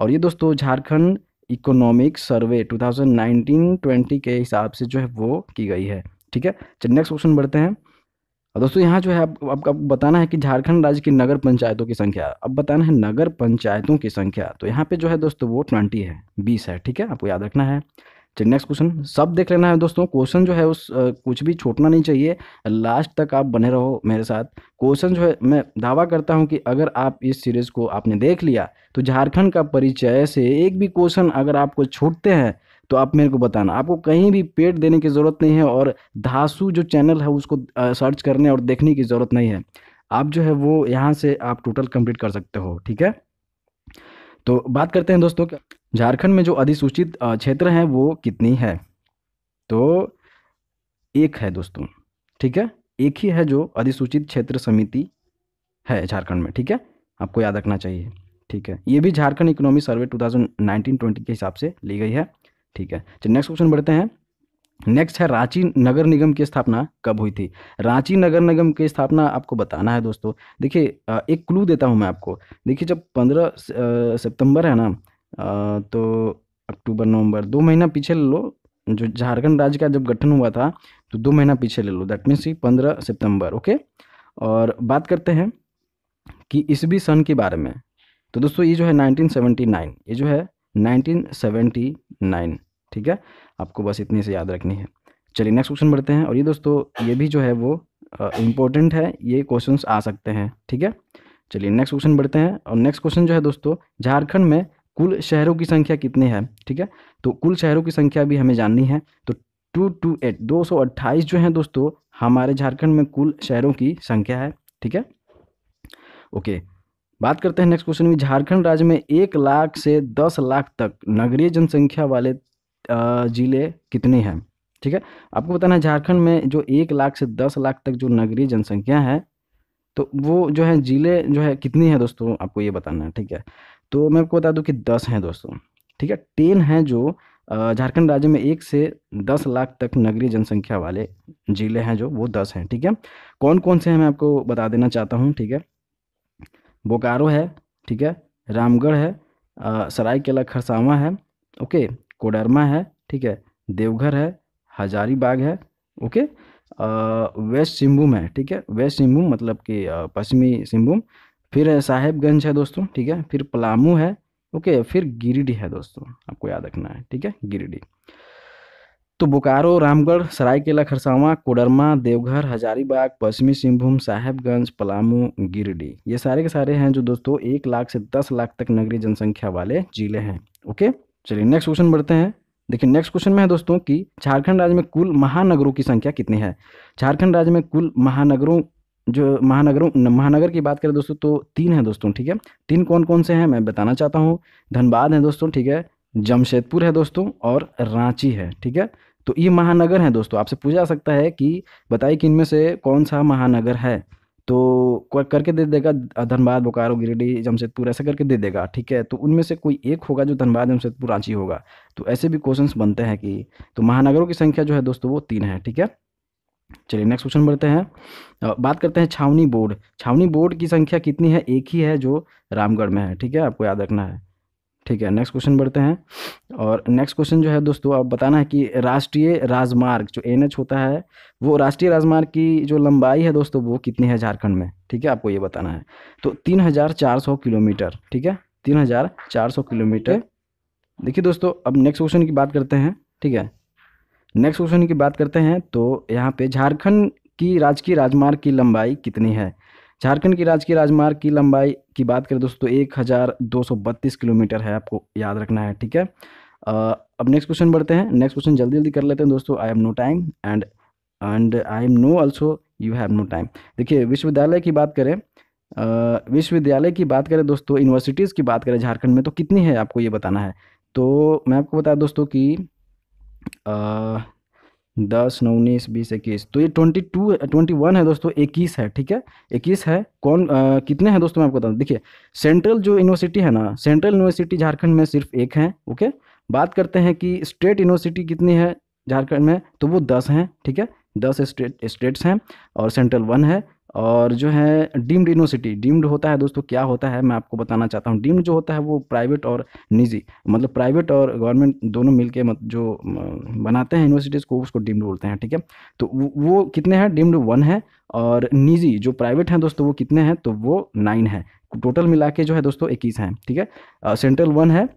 और ये दोस्तों झारखंड इकोनॉमिक सर्वे 2019-20 के हिसाब से जो है वो की गई है ठीक है चलिए नेक्स्ट क्वेश्चन बढ़ते हैं और दोस्तों यहाँ जो है आपको अब बताना है कि झारखंड राज्य की नगर पंचायतों की संख्या अब बताना है नगर पंचायतों की संख्या तो यहाँ पे जो है दोस्तों वो ट्वेंटी है बीस है ठीक है आपको याद रखना है चलिए नेक्स्ट क्वेश्चन सब देख लेना है दोस्तों क्वेश्चन जो है उस आ, कुछ भी छोटना नहीं चाहिए लास्ट तक आप बने रहो मेरे साथ क्वेश्चन जो है मैं दावा करता हूं कि अगर आप इस सीरीज़ को आपने देख लिया तो झारखंड का परिचय से एक भी क्वेश्चन अगर आपको छूटते हैं तो आप मेरे को बताना आपको कहीं भी पेट देने की ज़रूरत नहीं है और धासु जो चैनल है उसको सर्च करने और देखने की ज़रूरत नहीं है आप जो है वो यहाँ से आप टोटल कंप्लीट कर सकते हो ठीक है तो बात करते हैं दोस्तों झारखंड में जो अधिसूचित क्षेत्र हैं वो कितनी है तो एक है दोस्तों ठीक है एक ही है जो अधिसूचित क्षेत्र समिति है झारखंड में ठीक है आपको याद रखना चाहिए ठीक है ये भी झारखंड इकोनॉमी सर्वे 2019-20 के हिसाब से ली गई है ठीक है चलिए तो नेक्स्ट क्वेश्चन बढ़ते हैं नेक्स्ट है रांची नगर निगम की स्थापना कब हुई थी रांची नगर निगम की स्थापना आपको बताना है दोस्तों देखिए एक क्लू देता हूं मैं आपको देखिए जब पंद्रह सितंबर है ना तो अक्टूबर नवंबर दो महीना पीछे ले लो जो झारखंड राज्य का जब गठन हुआ था तो दो महीना पीछे ले लो दैट मीन्स पंद्रह सितम्बर ओके और बात करते हैं कि इस भी सन के बारे में तो दोस्तों ये जो है नाइनटीन ये जो है नाइनटीन ठीक है आपको बस इतनी से याद रखनी है चलिए नेक्स्ट क्वेश्चन बढ़ते हैं और ये दोस्तों ये भी जो है वो इम्पोर्टेंट है ये क्वेश्चन आ सकते हैं ठीक है चलिए नेक्स्ट क्वेश्चन बढ़ते हैं और नेक्स्ट क्वेश्चन जो है दोस्तों झारखंड में कुल शहरों की संख्या कितनी है ठीक है तो कुल शहरों की संख्या भी हमें जाननी है तो टू टू एट दो सौ अट्ठाईस जो है दोस्तों हमारे झारखंड में कुल शहरों की संख्या है ठीक है ओके बात करते हैं नेक्स्ट क्वेश्चन में झारखंड राज्य में एक लाख से दस लाख तक नगरीय जनसंख्या वाले ज़िले कितने हैं ठीक है आपको बताना है झारखंड में जो एक लाख से दस लाख तक जो नगरीय जनसंख्या है तो वो जो है ज़िले जो है कितनी है दोस्तों आपको ये बताना है ठीक है तो मैं आपको बता दूं कि दस हैं दोस्तों ठीक है टेन हैं जो झारखंड राज्य में एक से दस लाख तक नगरीय जनसंख्या वाले ज़िले हैं जो वो दस हैं ठीक है कौन कौन से हैं मैं आपको बता देना चाहता हूँ ठीक है बोकारो है ठीक है रामगढ़ है सरायकेला खरसावा है ओके कोडरमा है ठीक है देवघर है हजारीबाग है ओके वेस्ट सिंहभूम है ठीक है वेस्ट सिंहभूम मतलब कि पश्चिमी सिंहभूम फिर साहेबगंज है दोस्तों ठीक है फिर पलामू है ओके फिर गिरिडीह है दोस्तों आपको याद रखना है ठीक है गिरिडीह तो बोकारो रामगढ़ सरायकेला खरसावां कोडरमा देवघर हजारीबाग पश्चिमी सिंहभूम साहेबगंज पलामू गिरिडीह ये सारे के सारे हैं जो दोस्तों एक लाख से दस लाख तक नगरीय जनसंख्या वाले जिले हैं ओके चलिए नेक्स्ट क्वेश्चन बढ़ते हैं देखिए नेक्स्ट क्वेश्चन में है दोस्तों कि झारखंड राज्य में कुल महानगरों की संख्या कितनी है झारखंड राज्य में कुल महानगरों जो महानगरों महानगर की बात करें दोस्तों तो तीन है दोस्तों ठीक है तीन कौन कौन से हैं मैं बताना चाहता हूँ धनबाद है दोस्तों ठीक है जमशेदपुर है दोस्तों और रांची है ठीक है तो ये महानगर हैं दोस्तों आपसे पूछा जा सकता है कि बताइए कि इनमें से कौन सा महानगर है तो करके दे देगा धनबाद बोकारो गिरिडीह जमशेदपुर ऐसा करके दे देगा ठीक है तो उनमें से कोई एक होगा जो धनबाद जमशेदपुर रांची होगा तो ऐसे भी क्वेश्चन बनते हैं कि तो महानगरों की संख्या जो है दोस्तों वो तीन है ठीक है चलिए नेक्स्ट क्वेश्चन बढ़ते हैं बात करते हैं छावनी बोर्ड छावनी बोर्ड की संख्या कितनी है एक ही है जो रामगढ़ में है ठीक है आपको याद रखना है ठीक है नेक्स्ट क्वेश्चन बढ़ते हैं और नेक्स्ट क्वेश्चन जो है दोस्तों आप बताना है कि राष्ट्रीय राजमार्ग जो एन होता है वो राष्ट्रीय राजमार्ग की जो लंबाई है दोस्तों वो कितनी है झारखंड में ठीक है आपको ये बताना है तो तीन हज़ार चार सौ किलोमीटर ठीक है तीन हज़ार चार सौ किलोमीटर देखिए दोस्तों अब नेक्स्ट क्वेश्चन की बात करते हैं ठीक है नेक्स्ट क्वेश्चन की बात करते हैं तो यहाँ पे झारखंड की राजकीय राजमार्ग की लंबाई कितनी है झारखंड की राजकीय राजमार्ग की लंबाई की बात करें दोस्तों एक हज़ार दो सौ बत्तीस किलोमीटर है आपको याद रखना है ठीक है अब नेक्स्ट क्वेश्चन बढ़ते हैं नेक्स्ट क्वेश्चन जल्दी जल्दी कर लेते हैं दोस्तों I am no time and and I am no also you have no time देखिए विश्वविद्यालय की बात करें विश्वविद्यालय की बात करें दोस्तों यूनिवर्सिटीज़ की बात करें झारखंड में तो कितनी है आपको ये बताना है तो मैं आपको बताया दोस्तों कि दस नौ उन्नीस बीस इक्कीस तो ये ट्वेंटी टू ट्वेंटी वन है दोस्तों इक्कीस है ठीक है इक्कीस है कौन आ, कितने हैं दोस्तों मैं आपको बता देखिए सेंट्रल जो यूनिवर्सिटी है ना सेंट्रल यूनिवर्सिटी झारखंड में सिर्फ एक है ओके बात करते हैं कि स्टेट यूनिवर्सिटी कितनी है झारखंड में तो वो दस हैं ठीक है दस स्टेट स्टेट्स हैं और सेंट्रल वन है और जो है डीम्ड यूनिवर्सिटी डीम्ड होता है दोस्तों क्या होता है मैं आपको बताना चाहता हूँ डीम्ड जो होता है वो प्राइवेट और निजी मतलब प्राइवेट और गवर्नमेंट दोनों मिलके मत जो बनाते हैं यूनिवर्सिटीज़ को उसको डीम्ड बोलते हैं ठीक है तो वो कितने हैं डीम्ड वन है और निजी जो प्राइवेट हैं दोस्तों वो कितने हैं तो वो नाइन है टोटल मिला के जो है दोस्तों इक्कीस हैं ठीक है सेंट्रल वन है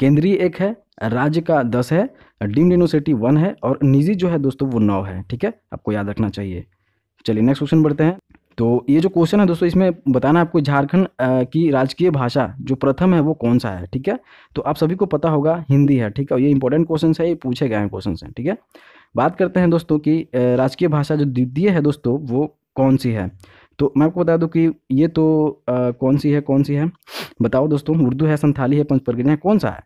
केंद्रीय एक है राज्य का दस है डीम्ड यूनिवर्सिटी वन है और निजी जो है दोस्तों वो नौ है ठीक है आपको याद रखना चाहिए चलिए नेक्स्ट क्वेश्चन बढ़ते हैं तो ये जो क्वेश्चन है दोस्तों इसमें बताना आपको झारखंड की राजकीय भाषा जो प्रथम है वो कौन सा है ठीक है तो आप सभी को पता होगा हिंदी है ठीक है ये इंपॉर्टेंट क्वेश्चन है ये पूछे गए हैं क्वेश्चन हैं ठीक है बात करते हैं दोस्तों की राजकीय भाषा जो द्वितीय है दोस्तों वो कौन सी है तो मैं आपको बता दूं कि ये तो आ, कौन सी है कौन सी है बताओ दोस्तों उर्दू है संथाली है पंचपरगिनी है कौन सा है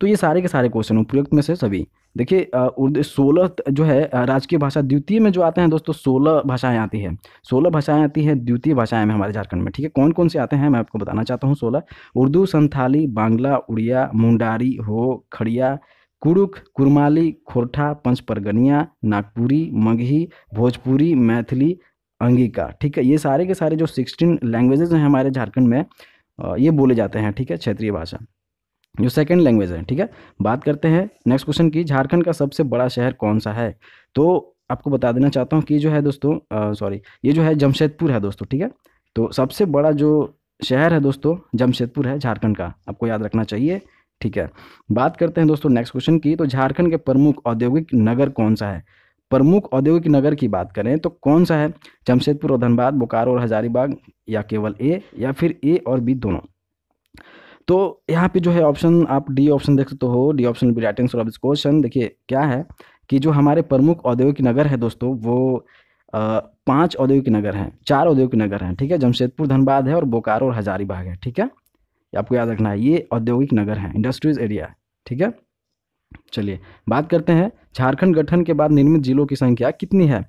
तो ये सारे के सारे क्वेश्चन उपयुक्त में से सभी देखिए उर्दू सोलह जो है राजकीय भाषा द्वितीय में जो आते हैं दोस्तों सोलह भाषाएं आती है सोलह भाषाएं आती है द्वितीय भाषाएं में हमारे झारखंड में ठीक है कौन कौन से आते हैं मैं आपको बताना चाहता हूँ सोलह उर्दू संथाली बांग्ला उड़िया मुंडारी हो खड़िया कुरुक कुरमाली खोरठा पंचपरगनिया नागपुरी मगही भोजपुरी मैथिली अंगिका ठीक है ये सारे के सारे जो सिक्सटीन लैंग्वेजेज हैं हमारे झारखंड में ये बोले जाते हैं ठीक है क्षेत्रीय भाषा जो सेकंड लैंग्वेज है ठीक है बात करते हैं नेक्स्ट क्वेश्चन की झारखंड का सबसे बड़ा शहर कौन सा है तो आपको बता देना चाहता हूँ कि जो है दोस्तों सॉरी ये जो है जमशेदपुर है दोस्तों ठीक है तो सबसे बड़ा जो शहर है दोस्तों जमशेदपुर है झारखंड का आपको याद रखना चाहिए ठीक है बात करते हैं दोस्तों नेक्स्ट क्वेश्चन की तो झारखंड के प्रमुख औद्योगिक नगर कौन सा है प्रमुख औद्योगिक नगर की बात करें तो कौन सा है जमशेदपुर और धनबाद बोकारो और हजारीबाग या केवल ए या फिर ए और बी दोनों तो यहाँ पे जो है ऑप्शन आप डी ऑप्शन देख सकते हो D option B right answer of this question देखिए क्या है कि जो हमारे प्रमुख औद्योगिक नगर है दोस्तों वो पांच औद्योगिक नगर हैं चार औद्योगिक नगर हैं ठीक है जमशेदपुर धनबाद है और बोकारो और हजारीबाग है ठीक है आपको याद रखना है ये औद्योगिक नगर है इंडस्ट्रीज एरिया ठीक है चलिए बात करते हैं झारखंड गठन के बाद निर्मित जिलों की संख्या कितनी है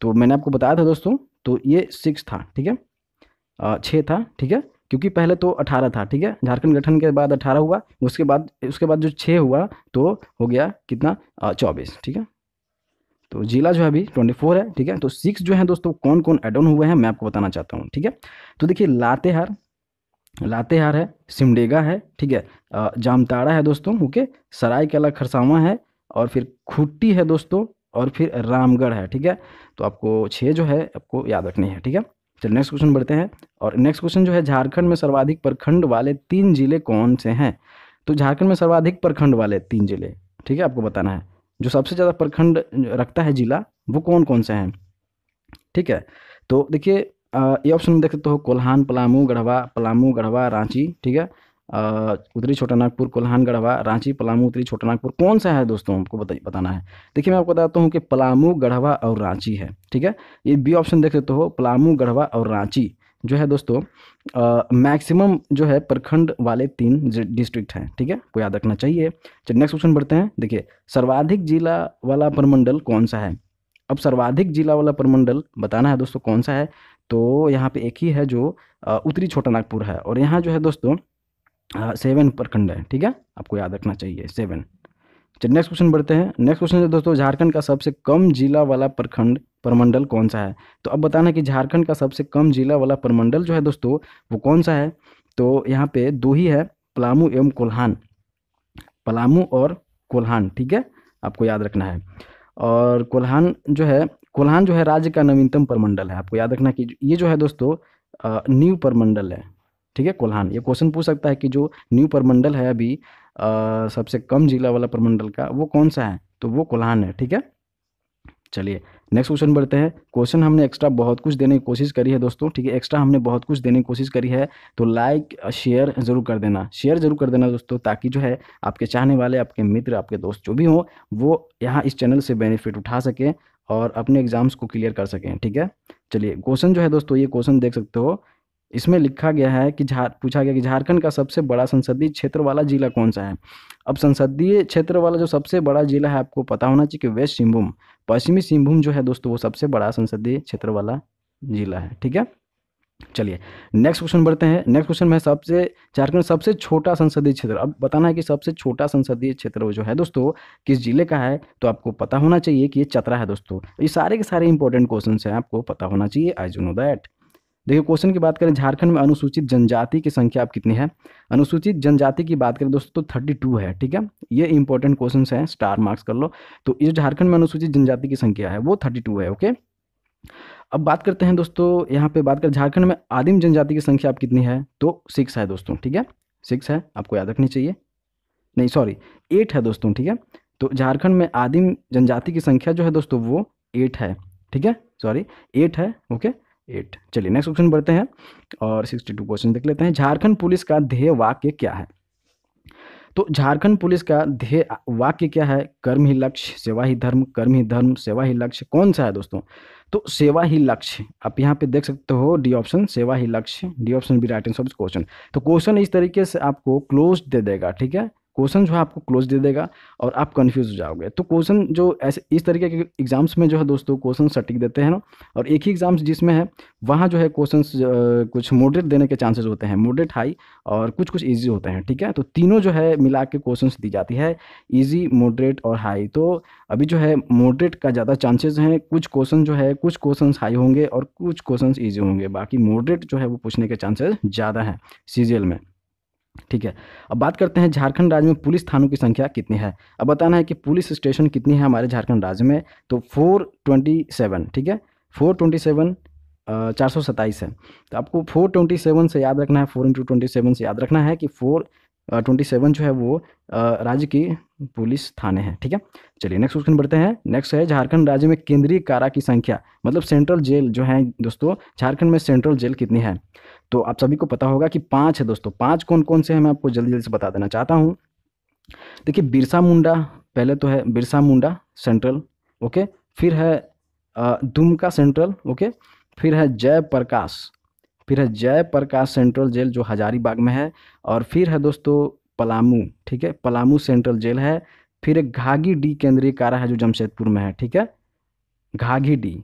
तो मैंने आपको बताया था दोस्तों तो ये सिक्स था ठीक है छः था ठीक है क्योंकि पहले तो अठारह था ठीक है झारखंड गठन के बाद अठारह हुआ उसके बाद उसके बाद जो छः हुआ तो हो गया कितना चौबीस ठीक है तो जिला जो है अभी ट्वेंटी फोर है ठीक है तो सिक्स जो है दोस्तों कौन कौन एड ऑन हुए हैं मैं आपको बताना चाहता हूँ ठीक है तो देखिए लातेहार लातेहार है सिमडेगा है ठीक है जामताड़ा है दोस्तों ओके सरायकला खरसावा है और फिर खुट्टी है दोस्तों और फिर रामगढ़ है ठीक है तो आपको छः जो है आपको याद रखनी है ठीक है चल नेक्स्ट क्वेश्चन बढ़ते हैं और नेक्स्ट क्वेश्चन जो है झारखंड में सर्वाधिक प्रखंड वाले तीन जिले कौन से हैं तो झारखंड में सर्वाधिक प्रखंड वाले तीन जिले ठीक है आपको बताना है जो सबसे ज़्यादा प्रखंड रखता है जिला वो कौन कौन से हैं ठीक है तो देखिए ये ऑप्शन में देख सकते हो कोल्हान पलामू गढ़वा पलामू गढ़वा रांची ठीक है उत्तरी छोटा नागपुर कोल्हान गढ़वा रांची पलामू उत्तरी छोटा नागपुर कौन सा है दोस्तों आपको बता बताना है देखिए मैं आपको बताता हूँ कि पलामू गढ़वा और रांची है ठीक है ये बी ऑप्शन देख लेते हो पलामू गढ़वा और रांची जो है दोस्तों मैक्सिमम जो है प्रखंड वाले तीन डिस्ट्रिक्ट हैं ठीक है को याद रखना चाहिए चलिए नेक्स्ट क्वेश्चन बढ़ते हैं देखिए सर्वाधिक जिला वाला प्रमंडल कौन सा है अब सर्वाधिक जिला वाला प्रमंडल बताना है दोस्तों कौन सा है तो यहाँ पे एक ही है जो उत्तरी छोटा नागपुर है और यहाँ जो है दोस्तों हाँ, सेवन प्रखंड है ठीक है आपको याद रखना चाहिए सेवन चलिए नेक्स्ट क्वेश्चन बढ़ते हैं नेक्स्ट क्वेश्चन है दोस्तों झारखंड का सबसे कम जिला वाला प्रखंड परमंडल कौन सा है तो अब बताना कि झारखंड का सबसे कम जिला वाला परमंडल जो है दोस्तों वो कौन सा है तो यहाँ पे दो ही है पलामू एवं कोल्हान पलामू और कोल्हान ठीक है आपको याद रखना है और कोल्हान जो है कोल्हान जो है राज्य का नवीनतम परमंडल है आपको याद रखना कि ये जो है दोस्तों न्यू परमंडल है ठीक है कोल्हान ये क्वेश्चन पूछ सकता है कि जो न्यू परमंडल है अभी आ, सबसे कम जिला वाला परमंडल का वो कौन सा है तो वो कोल्हान है ठीक है चलिए नेक्स्ट क्वेश्चन बढ़ते हैं क्वेश्चन हमने एक्स्ट्रा बहुत कुछ देने की कोशिश करी है दोस्तों ठीक है एक्स्ट्रा हमने बहुत कुछ देने की कोशिश करी है तो लाइक शेयर ज़रूर कर देना शेयर ज़रूर कर देना दोस्तों ताकि जो है आपके चाहने वाले आपके मित्र आपके दोस्त जो भी हो वो यहाँ इस चैनल से बेनिफिट उठा सकें और अपने एग्जाम्स को क्लियर कर सकें ठीक है चलिए क्वेश्चन जो है दोस्तों ये क्वेश्चन देख सकते हो इसमें लिखा गया है कि झार पूछा गया कि झारखंड का सबसे बड़ा संसदीय क्षेत्र वाला जिला कौन सा है अब संसदीय क्षेत्र वाला जो सबसे बड़ा जिला है आपको पता होना चाहिए कि वेस्ट सिंहभूम पश्चिमी सिंहभूम जो है दोस्तों वो सबसे बड़ा संसदीय क्षेत्र वाला जिला है ठीक है चलिए नेक्स्ट क्वेश्चन बढ़ते हैं नेक्स्ट क्वेश्चन में सबसे झारखंड सबसे छोटा संसदीय क्षेत्र अब बताना है कि सबसे छोटा संसदीय क्षेत्र जो है दोस्तों किस जिले का है तो आपको पता होना चाहिए कि ये चतरा है दोस्तों ये सारे के सारे इंपॉर्टेंट क्वेश्चन हैं आपको पता होना चाहिए आई जो नो दैट देखिए क्वेश्चन की बात करें झारखंड में अनुसूचित जनजाति की संख्या अब कितनी है अनुसूचित जनजाति की बात करें दोस्तों तो थर्टी टू है ठीक है ये इंपॉर्टेंट क्वेश्चन है स्टार मार्क्स कर लो तो इस झारखंड में अनुसूचित जनजाति की संख्या है वो थर्टी टू है ओके अब बात करते हैं दोस्तों यहाँ पे बात करें झारखंड में आदिम जनजाति की संख्या अब कितनी है तो सिक्स है दोस्तों ठीक है सिक्स है आपको याद रखनी चाहिए नहीं सॉरी एट है दोस्तों ठीक है तो झारखंड में आदिम जनजाति की संख्या जो है दोस्तों वो एट है ठीक है सॉरी एट है ओके एट चलिए नेक्स्ट क्वेश्चन बढ़ते हैं और सिक्सटी टू क्वेश्चन देख लेते हैं झारखंड पुलिस का ध्येय वाक्य क्या है तो झारखंड पुलिस का ध्येय वाक्य क्या है कर्म ही लक्ष्य सेवा ही धर्म कर्म ही धर्म सेवा ही लक्ष्य कौन सा है दोस्तों तो सेवा ही लक्ष्य आप यहाँ पे देख सकते हो डी ऑप्शन सेवा ही लक्ष्य डी ऑप्शन भी राइट आंसर क्वेश्चन तो क्वेश्चन इस तरीके से आपको क्लोज दे देगा ठीक है क्वेश्चन जो है आपको क्लोज दे देगा और आप कन्फ्यूज हो जाओगे तो क्वेश्चन जो ऐसे इस तरीके के एग्जाम्स में जो है दोस्तों क्वेश्चन सटीक देते हैं ना और एक ही एग्जाम्स जिसमें है वहाँ जो है क्वेश्चन कुछ मोडरेट देने के चांसेज होते हैं मोडरेट हाई और कुछ कुछ ईजी होते हैं ठीक है तो तीनों जो है मिला के क्वेश्चन दी जाती है ईजी मोडरेट और हाई तो अभी जो है मोडरेट का ज़्यादा चांसेज हैं कुछ क्वेश्चन जो है कुछ क्वेश्चन हाई होंगे और कुछ क्वेश्चन ईजी होंगे बाकी मोडरेट जो है वो पूछने के चांसेज ज़्यादा हैं सीजीएल में ठीक है अब बात करते हैं झारखंड राज्य में पुलिस थानों की संख्या कितनी है अब बताना है कि पुलिस स्टेशन कितनी है हमारे झारखंड राज्य में तो फोर ट्वेंटी सेवन ठीक है फोर ट्वेंटी सेवन चार सौ सत्ताईस है तो आपको फोर ट्वेंटी सेवन से याद रखना है फोर इंटू ट्वेंटी सेवन से याद रखना है कि फोर ट्वेंटी सेवन जो है वो राज्य की पुलिस थाने हैं ठीक है चलिए नेक्स्ट क्वेश्चन बढ़ते हैं नेक्स्ट है झारखंड राज्य में केंद्रीय कारा की संख्या मतलब सेंट्रल जेल जो है दोस्तों झारखंड में सेंट्रल जेल कितनी है तो आप सभी को पता होगा कि पाँच है दोस्तों पाँच कौन कौन से हैं मैं आपको जल्दी जल्दी से बता देना चाहता हूँ देखिए बिरसा मुंडा पहले तो है बिरसा मुंडा सेंट्रल ओके फिर है दुमका सेंट्रल ओके फिर है जय प्रकाश फिर है जय प्रकाश सेंट्रल जेल जो हजारीबाग में है और फिर है दोस्तों पलामू ठीक है पलामू सेंट्रल जेल है फिर एक घाघी डी केंद्रीय कारा है जो जमशेदपुर में है ठीक है घाघी डी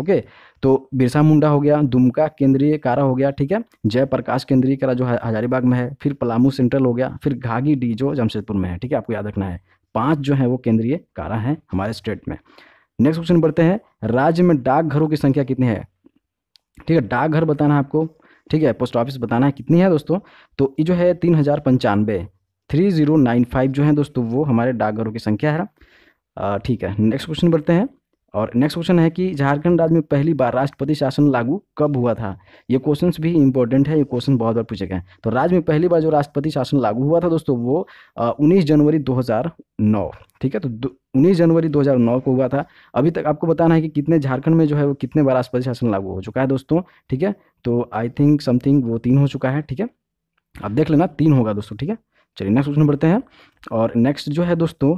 ओके तो बिरसा मुंडा हो गया दुमका केंद्रीय कारा हो गया ठीक है जयप्रकाश केंद्रीय कारा जो हजारीबाग में है फिर पलामू सेंट्रल हो गया फिर घाघी डी जो जमशेदपुर में है ठीक है आपको याद रखना है पांच जो है वो केंद्रीय कारा है हमारे स्टेट में नेक्स्ट क्वेश्चन बढ़ते हैं राज्य में डाकघरों की संख्या कितनी है ठीक है डाकघर बताना है आपको ठीक है पोस्ट ऑफिस बताना है कितनी है दोस्तों तो ये जो है तीन हज़ार पंचानवे थ्री ज़ीरो नाइन फाइव जो है दोस्तों वो हमारे डाकघरों की संख्या है ठीक है नेक्स्ट क्वेश्चन बढ़ते हैं और नेक्स्ट क्वेश्चन है कि झारखंड राज्य में पहली बार राष्ट्रपति शासन लागू कब हुआ था ये क्वेश्चन भी इंपॉर्टेंट है ये क्वेश्चन बहुत बार पूछे गए तो राज्य में पहली बार जो राष्ट्रपति शासन लागू हुआ था दोस्तों वो उन्नीस जनवरी दो ठीक है तो उन्नीस जनवरी 2009 को हुआ था अभी तक आपको बताना है कि कितने झारखंड में जो है वो कितने बार राष्ट्रपति शासन लागू हो चुका है दोस्तों ठीक है तो आई थिंक समथिंग वो तीन हो चुका है ठीक है अब देख लेना तीन होगा दोस्तों ठीक है चलिए नेक्स्ट क्वेश्चन बढ़ते हैं और नेक्स्ट जो है दोस्तों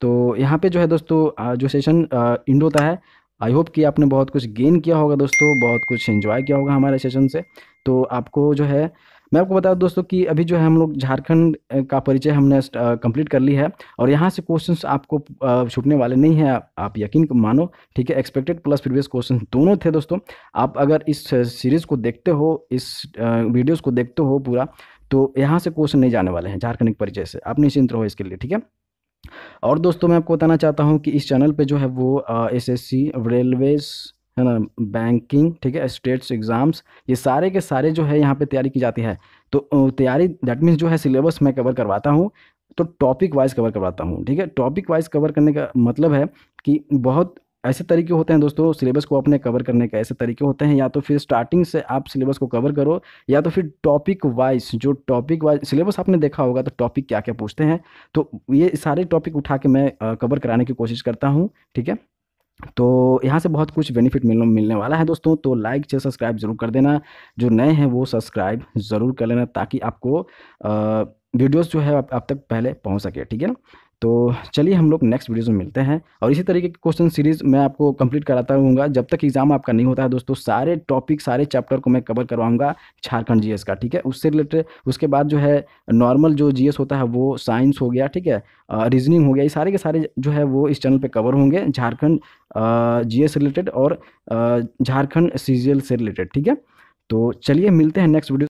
तो यहाँ पे जो है दोस्तों जो सेशन इंड होता है आई होप कि आपने बहुत कुछ गेन किया होगा दोस्तों बहुत कुछ एंजॉय किया होगा हमारे सेशन से तो आपको जो है मैं आपको बता दूं दोस्तों कि अभी जो है हम लोग झारखंड का परिचय हमने कंप्लीट कर ली है और यहाँ से क्वेश्चंस आपको छूटने वाले नहीं है आप यकीन मानो ठीक है एक्सपेक्टेड प्लस प्रीवियस क्वेश्चन दोनों थे दोस्तों आप अगर इस सीरीज़ को देखते हो इस वीडियोज़ को देखते हो पूरा तो यहाँ से क्वेश्चन नहीं जाने वाले हैं झारखंड के परिचय से आप निश्चिंत रहो इसके लिए ठीक है और दोस्तों मैं आपको बताना चाहता हूँ कि इस चैनल पर जो है वो एस एस सी रेलवेज़ है ना बैंकिंग ठीक है स्टेट्स एग्ज़ाम्स ये सारे के सारे जो है यहाँ पे तैयारी की जाती है तो तैयारी दैट मीन्स जो है सिलेबस मैं कवर करवाता हूँ तो टॉपिक वाइज कवर करवाता हूँ ठीक है टॉपिक वाइज कवर करने का मतलब है कि बहुत ऐसे तरीके होते हैं दोस्तों सिलेबस को अपने कवर करने के ऐसे तरीके होते हैं या तो फिर स्टार्टिंग से आप सिलेबस को कवर करो या तो फिर टॉपिक वाइज जो टॉपिक वाइज सिलेबस आपने देखा होगा तो टॉपिक क्या क्या पूछते हैं तो ये सारे टॉपिक उठा के मैं कवर कराने की कोशिश करता हूँ ठीक है तो यहाँ से बहुत कुछ बेनिफिट मिलने मिलने वाला है दोस्तों तो लाइक शेयर सब्सक्राइब जरूर कर देना जो नए हैं वो सब्सक्राइब ज़रूर कर लेना ताकि आपको वीडियोस जो है अब आप तक पहले पहुँच सके ठीक है ना तो चलिए हम लोग नेक्स्ट वीडियोज़ में मिलते हैं और इसी तरीके की क्वेश्चन सीरीज़ मैं आपको कंप्लीट कराता रहूँगा जब तक एग्जाम आपका नहीं होता है दोस्तों सारे टॉपिक सारे चैप्टर को मैं कवर करवाऊंगा झारखंड जीएस का ठीक है उससे रिलेटेड उसके बाद जो है नॉर्मल जो जीएस होता है वो साइंस हो गया ठीक है रीजनिंग हो गया ये सारे के सारे जो है वो इस चैनल पर कवर होंगे झारखंड जी रिलेटेड और झारखंड सी से रिलेटेड ठीक है तो चलिए मिलते हैं नेक्स्ट वीडियो